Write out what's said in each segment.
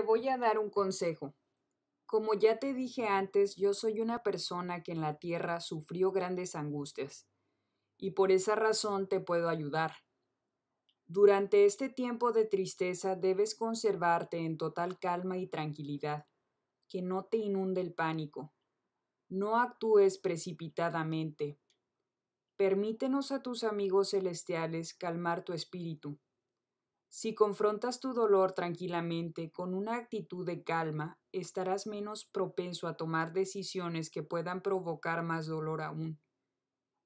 voy a dar un consejo. Como ya te dije antes, yo soy una persona que en la tierra sufrió grandes angustias, y por esa razón te puedo ayudar. Durante este tiempo de tristeza debes conservarte en total calma y tranquilidad, que no te inunde el pánico. No actúes precipitadamente. Permítenos a tus amigos celestiales calmar tu espíritu si confrontas tu dolor tranquilamente con una actitud de calma, estarás menos propenso a tomar decisiones que puedan provocar más dolor aún.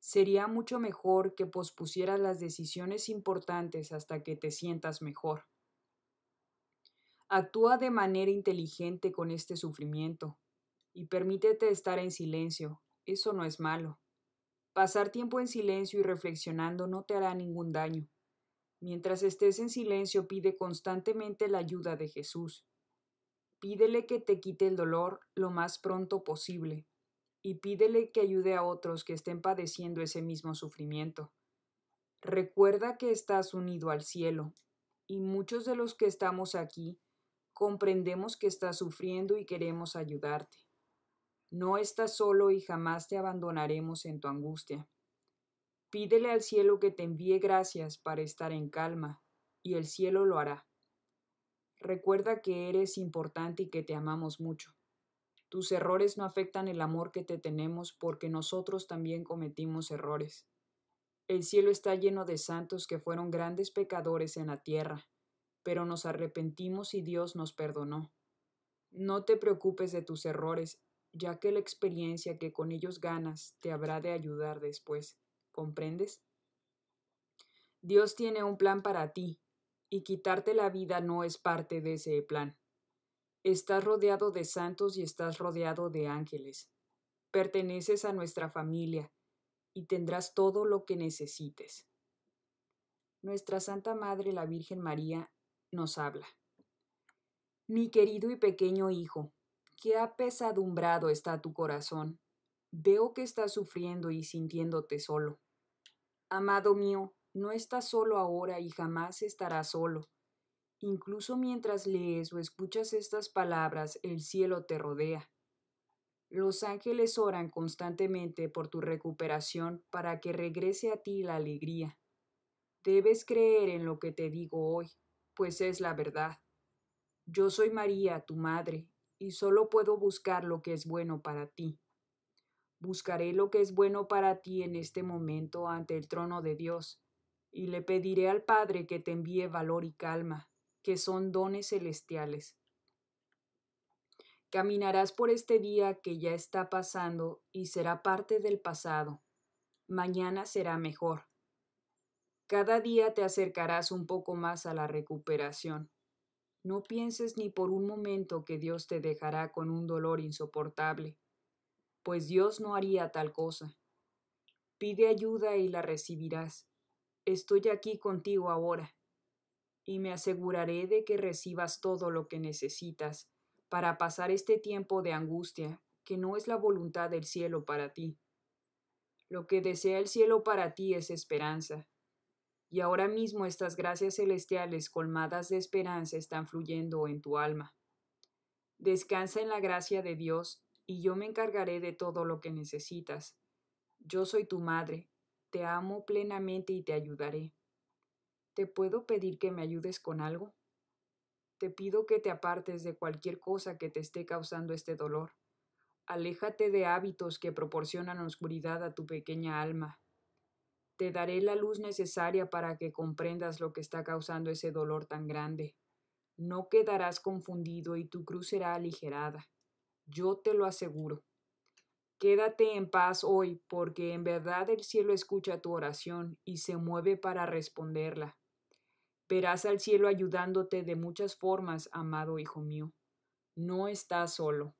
Sería mucho mejor que pospusieras las decisiones importantes hasta que te sientas mejor. Actúa de manera inteligente con este sufrimiento y permítete estar en silencio. Eso no es malo. Pasar tiempo en silencio y reflexionando no te hará ningún daño Mientras estés en silencio, pide constantemente la ayuda de Jesús. Pídele que te quite el dolor lo más pronto posible y pídele que ayude a otros que estén padeciendo ese mismo sufrimiento. Recuerda que estás unido al cielo y muchos de los que estamos aquí comprendemos que estás sufriendo y queremos ayudarte. No estás solo y jamás te abandonaremos en tu angustia. Pídele al cielo que te envíe gracias para estar en calma, y el cielo lo hará. Recuerda que eres importante y que te amamos mucho. Tus errores no afectan el amor que te tenemos porque nosotros también cometimos errores. El cielo está lleno de santos que fueron grandes pecadores en la tierra, pero nos arrepentimos y Dios nos perdonó. No te preocupes de tus errores, ya que la experiencia que con ellos ganas te habrá de ayudar después. ¿Comprendes? Dios tiene un plan para ti, y quitarte la vida no es parte de ese plan. Estás rodeado de santos y estás rodeado de ángeles. Perteneces a nuestra familia y tendrás todo lo que necesites. Nuestra Santa Madre la Virgen María nos habla. Mi querido y pequeño hijo, qué apesadumbrado está tu corazón. Veo que estás sufriendo y sintiéndote solo. Amado mío, no estás solo ahora y jamás estarás solo. Incluso mientras lees o escuchas estas palabras, el cielo te rodea. Los ángeles oran constantemente por tu recuperación para que regrese a ti la alegría. Debes creer en lo que te digo hoy, pues es la verdad. Yo soy María, tu madre, y solo puedo buscar lo que es bueno para ti. Buscaré lo que es bueno para ti en este momento ante el trono de Dios, y le pediré al Padre que te envíe valor y calma, que son dones celestiales. Caminarás por este día que ya está pasando y será parte del pasado. Mañana será mejor. Cada día te acercarás un poco más a la recuperación. No pienses ni por un momento que Dios te dejará con un dolor insoportable pues Dios no haría tal cosa. Pide ayuda y la recibirás. Estoy aquí contigo ahora, y me aseguraré de que recibas todo lo que necesitas para pasar este tiempo de angustia, que no es la voluntad del cielo para ti. Lo que desea el cielo para ti es esperanza, y ahora mismo estas gracias celestiales colmadas de esperanza están fluyendo en tu alma. Descansa en la gracia de Dios y yo me encargaré de todo lo que necesitas. Yo soy tu madre, te amo plenamente y te ayudaré. ¿Te puedo pedir que me ayudes con algo? Te pido que te apartes de cualquier cosa que te esté causando este dolor. Aléjate de hábitos que proporcionan oscuridad a tu pequeña alma. Te daré la luz necesaria para que comprendas lo que está causando ese dolor tan grande. No quedarás confundido y tu cruz será aligerada yo te lo aseguro. Quédate en paz hoy, porque en verdad el cielo escucha tu oración y se mueve para responderla. Verás al cielo ayudándote de muchas formas, amado hijo mío. No estás solo.